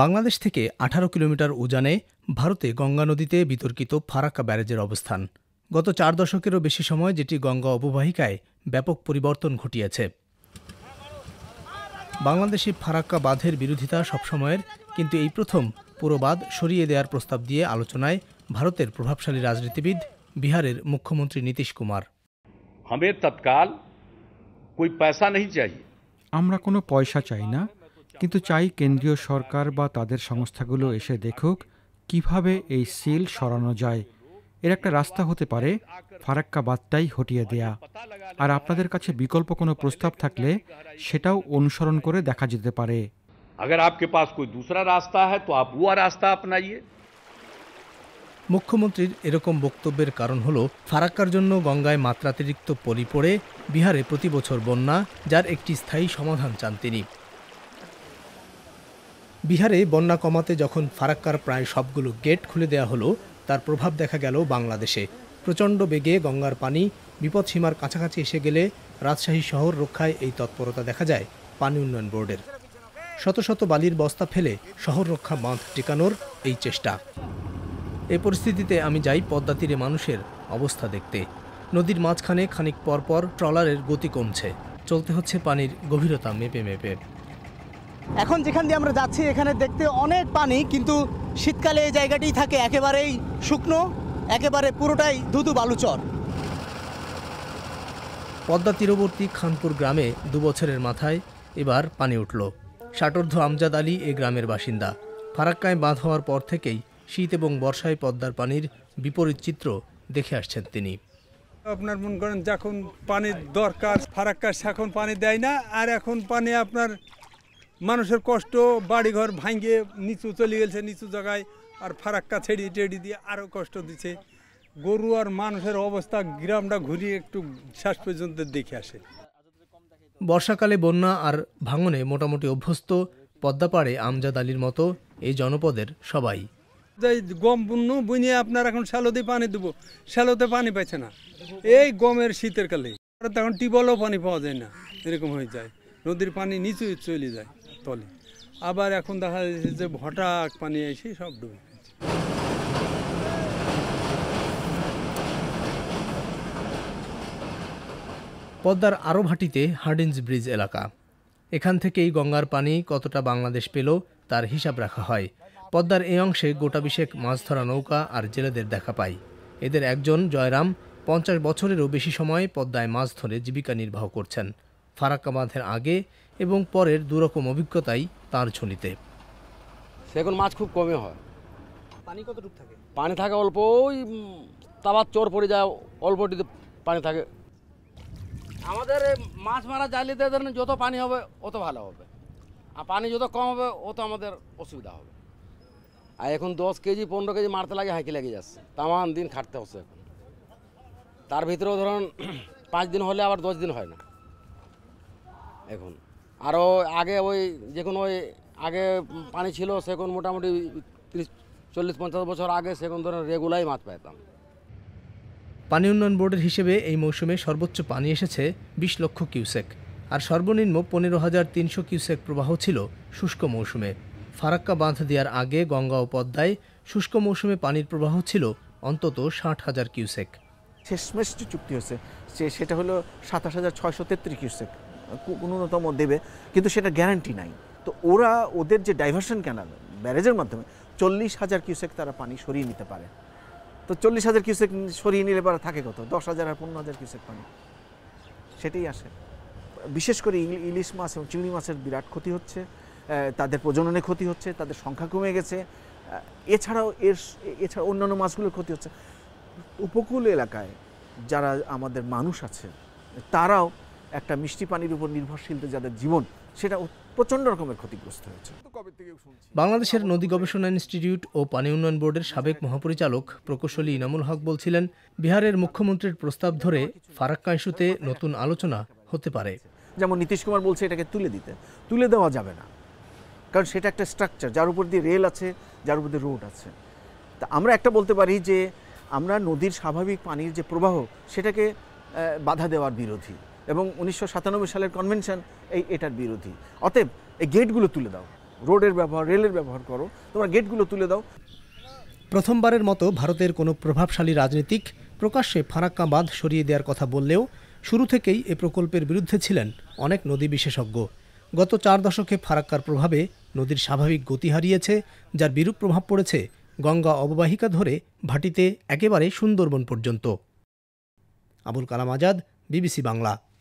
বাংলাদেশ থেকে আঠারো কিলোমিটার উজানে ভারতে গঙ্গা নদীতে বিতর্কিত ফারাক্কা ব্যারেজের অবস্থান গত চার দশকেরও বেশি সময় যেটি গঙ্গা অববাহিকায় ব্যাপক পরিবর্তন ঘটিয়েছে বাংলাদেশি ফারাক্কা বাঁধের বিরোধিতা সবসময়ের কিন্তু এই প্রথম পুরো বাঁধ সরিয়ে দেওয়ার প্রস্তাব দিয়ে আলোচনায় ভারতের প্রভাবশালী রাজনীতিবিদ বিহারের মুখ্যমন্ত্রী নীতিশ কুমার আমরা কোনো পয়সা চাই না কিন্তু চাই কেন্দ্রীয় সরকার বা তাদের সংস্থাগুলো এসে দেখুক কিভাবে এই সিল সরানো যায় এর একটা রাস্তা হতে পারে ফারাক্কা বাদটাই হটিয়ে দেয়া আর আপনাদের কাছে বিকল্প কোনো প্রস্তাব থাকলে সেটাও অনুসরণ করে দেখা যেতে পারে अगर आपके पास कोई दूसरा रास्ता है तो মুখ্যমন্ত্রীর এরকম বক্তব্যের কারণ হল ফারাক্কার জন্য গঙ্গায় মাত্রাতিরিক্ত পলি বিহারে প্রতি বছর বন্যা যার একটি স্থায়ী সমাধান চান তিনি বিহারে বন্যা কমাতে যখন ফারাক্কার প্রায় সবগুলো গেট খুলে দেয়া হলো তার প্রভাব দেখা গেল বাংলাদেশে প্রচণ্ড বেগে গঙ্গার পানি বিপদসীমার কাছাকাছি এসে গেলে রাজশাহী শহর রক্ষায় এই তৎপরতা দেখা যায় পানি উন্নয়ন বোর্ডের শত শত বালির বস্তা ফেলে শহর রক্ষা বাঁধ টেকানোর এই চেষ্টা এ পরিস্থিতিতে আমি যাই পদ্মা তীরে মানুষের অবস্থা দেখতে নদীর মাঝখানে খানিক পরপর ট্রলারের গতি কমছে চলতে হচ্ছে পানির গভীরতা মেপে মেপে এখন যেখান দিয়ে আমরা যাচ্ছি এখানে দেখতে অনেক পানি কিন্তু শীতকালে এই জায়গাটি থাকে একেবারেই শুকনো একেবারে পুরোটাই ধুধু বালুচর পদ্মা তীরবর্তী খানপুর গ্রামে দুবছরের মাথায় এবার পানি উঠল ষাটর্ধ আমজাদ আলী এ গ্রামের বাসিন্দা ফারাক্কায় বাঁধ হওয়ার পর থেকেই শীত এবং বর্ষায় পদ্মার পানির বিপরীত চিত্র দেখে আসছেন তিনি আপনার মনে করেন যখন পানির দরকার ফারাক্কা এখন পানি দেয় না আর এখন পানি আপনার মানুষের কষ্ট বাড়িঘর ভাঙিয়ে নিচু চলে গেছে নিচু জায়গায় আর ফারাক্কা ছেড়ি টেড়ি দিয়ে আরও কষ্ট দিছে গরু আর মানুষের অবস্থা গ্রামটা ঘুরিয়ে একটু শেষ পর্যন্ত দেখে আসে বর্ষাকালে বন্যা আর ভাঙনে মোটামুটি অভ্যস্ত পদ্মাপাড়ে আমজাদ আলীর মতো এই জনপদের সবাই যাই গম বুনু বুনিয়ে আপনার এখন শ্যালোতে পানি দেবো শ্যালোতে পানি পাইছে না এই গমের শীতের কালে তখন টিবলও পানি পাওয়া যায় না এরকম হয়ে যায় নদীর পানি নিচু চলে যায় তলে আবার এখন দেখা যাচ্ছে যে ভটাক পানি এসে সব ডুবে গেছে পদ্মার আরও ভাটিতে হার্ডিন্স ব্রিজ এলাকা এখান থেকেই গঙ্গার পানি কতটা বাংলাদেশ পেল তার হিসাব রাখা হয় পদ্মার এই অংশে গোটাবিশেক মাছ ধরা নৌকা আর জেলেদের দেখা পাই এদের একজন জয়রাম পঞ্চাশ বছরেরও বেশি সময় পদ্মায় মাছ ধরে জীবিকা নির্বাহ করছেন ফারাক্কা বাঁধের আগে এবং পরের দুরকম অভিজ্ঞতাই তার ঝুলিতে সেগুন মাছ খুব কমে হয় পানি কতটুকু থাকে পানি থাকে অল্প ওই তাবার চোর পড়ে যায় অল্পটিতে পানি থাকে আমাদের মাছ মারা জালিতে যত পানি হবে অত ভালো হবে আর পানি যত কম হবে অত আমাদের অসুবিধা হবে আর এখন দশ কেজি পনেরো কেজি মারতে লাগে হাঁকি লেগে যাচ্ছে তামান দিন খাটতে হচ্ছে এখন তার ভিতরেও ধরুন পাঁচ দিন হলে আবার দশ দিন হয় না এখন আরও আগে ওই যে কোনো ওই আগে পানি ছিল সেখন মোটামুটি তিরিশ চল্লিশ পঞ্চাশ বছর আগে সেখন ধরো রেগুলাই মাছ পেতাম পানি উন্নয়ন বোর্ডের হিসেবে এই মৌসুমে সর্বোচ্চ পানি এসেছে বিশ লক্ষ কিউসেক আর সর্বনিম্ন পনেরো হাজার তিনশো কিউসেক প্রবাহ ছিল শুষ্ক মৌসুমে ফারাক্কা বাঁধ দেওয়ার আগে গঙ্গা ও পদ্মায় শুষ্ক মৌসুমে পানির প্রবাহ ছিল অন্তত ষাট হাজার কিউসেক শেষমেশ চুক্তি হয়েছে সেটা হলো সাতাশ হাজার ছয়শো তেত্রিশ কিউসেক ন্যূনতম দেবে কিন্তু সেটা গ্যারান্টি নাই তো ওরা ওদের যে ডাইভার্সন ক্যানাল ব্যারেজের মাধ্যমে চল্লিশ হাজার কিউসেক তারা পানি সরিয়ে নিতে পারে তো চল্লিশ হাজার কিউসেক সরিয়ে নিলে পারে থাকে কত দশ হাজার আর পনেরো হাজার কিউসেক পানি সেটাই আসে বিশেষ করে ইলিশ মাছ এবং চিংড়ি মাছের বিরাট ক্ষতি হচ্ছে তাদের প্রজননে ক্ষতি হচ্ছে তাদের সংখ্যা কমে গেছে এছাড়াও এর এছাড়া অন্যান্য মাছগুলোর ক্ষতি হচ্ছে উপকূল এলাকায় যারা আমাদের মানুষ আছে তারাও একটা মিষ্টি পানির উপর নির্ভরশীল যাদের জীবন সেটা প্রচণ্ড রকমের ক্ষতিগ্রস্ত হয়েছে বাংলাদেশের নদী গবেষণা ইনস্টিটিউট ও পানি উন্নয়ন বোর্ডের সাবেক মহাপরিচালক প্রকৌশলী ইনামুল হক বলছিলেন বিহারের মুখ্যমন্ত্রীর প্রস্তাব ধরে ফারাক্কা ইস্যুতে নতুন আলোচনা হতে পারে যেমন নীতিশ কুমার বলছে এটাকে তুলে দিতে তুলে দেওয়া যাবে না কারণ সেটা একটা স্ট্রাকচার যার উপর দিয়ে রেল আছে যার উপর দিয়ে রোড আছে তা আমরা একটা বলতে পারি যে আমরা নদীর স্বাভাবিক পানির যে প্রবাহ সেটাকে বাধা দেওয়ার বিরোধী এবং উনিশশো সালের কনভেনশন এই এটার বিরোধী অতএব এই গেটগুলো তুলে দাও রোডের ব্যবহার রেলের ব্যবহার করো তোমরা গেটগুলো তুলে দাও প্রথমবারের মতো ভারতের কোনো প্রভাবশালী রাজনীতিক প্রকাশ্যে ফারাক্কা বাঁধ সরিয়ে দেওয়ার কথা বললেও শুরু থেকেই এ প্রকল্পের বিরুদ্ধে ছিলেন অনেক নদী বিশেষজ্ঞ গত চার দশকে ফারাক্কার প্রভাবে নদীর স্বাভাবিক গতি হারিয়েছে যার বিরূপ প্রভাব পড়েছে গঙ্গা অববাহিকা ধরে ভাটিতে একেবারে সুন্দরবন পর্যন্ত আবুল কালাম আজাদ বিবিসি বাংলা